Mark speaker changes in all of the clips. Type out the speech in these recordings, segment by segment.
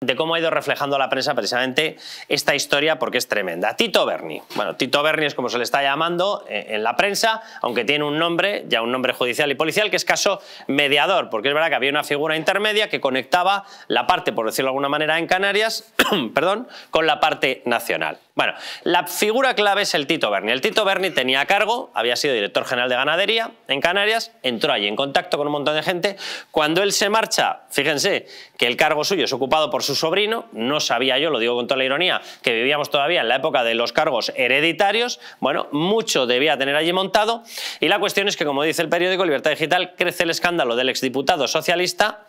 Speaker 1: de cómo ha ido reflejando la prensa precisamente esta historia porque es tremenda. Tito Berni. Bueno, Tito Berni es como se le está llamando eh, en la prensa, aunque tiene un nombre, ya un nombre judicial y policial, que es caso mediador, porque es verdad que había una figura intermedia que conectaba la parte, por decirlo de alguna manera, en Canarias, perdón, con la parte nacional. Bueno, la figura clave es el Tito Berni. El Tito Berni tenía cargo, había sido director general de ganadería en Canarias, entró allí en contacto con un montón de gente. Cuando él se marcha, fíjense que el cargo suyo es ocupado por su sobrino, no sabía yo, lo digo con toda la ironía, que vivíamos todavía en la época de los cargos hereditarios, bueno, mucho debía tener allí montado. Y la cuestión es que, como dice el periódico Libertad Digital, crece el escándalo del exdiputado socialista,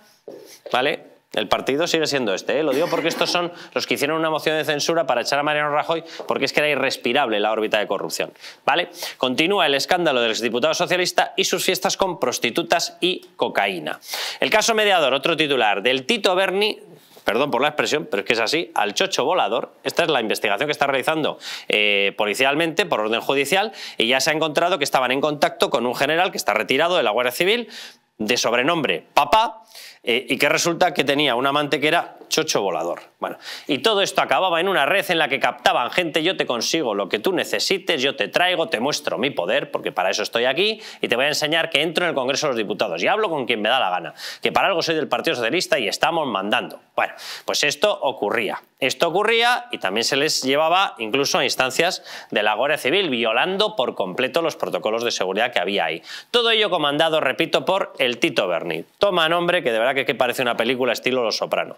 Speaker 1: ¿vale? El partido sigue siendo este, ¿eh? lo digo porque estos son los que hicieron una moción de censura para echar a Mariano Rajoy porque es que era irrespirable la órbita de corrupción. ¿Vale? Continúa el escándalo del exdiputado socialista y sus fiestas con prostitutas y cocaína. El caso mediador, otro titular, del Tito Berni perdón por la expresión, pero es que es así, al chocho volador. Esta es la investigación que está realizando eh, policialmente por orden judicial y ya se ha encontrado que estaban en contacto con un general que está retirado de la Guardia Civil de sobrenombre Papá, eh, y que resulta que tenía un amante que era Chocho Volador. Bueno, y todo esto acababa en una red en la que captaban gente, yo te consigo lo que tú necesites, yo te traigo, te muestro mi poder, porque para eso estoy aquí, y te voy a enseñar que entro en el Congreso de los Diputados y hablo con quien me da la gana, que para algo soy del Partido Socialista y estamos mandando. Bueno, pues esto ocurría. Esto ocurría y también se les llevaba incluso a instancias de la Guardia Civil, violando por completo los protocolos de seguridad que había ahí. Todo ello comandado, repito, por el el Tito Berni. Toma nombre que de verdad que, que parece una película estilo Los Soprano.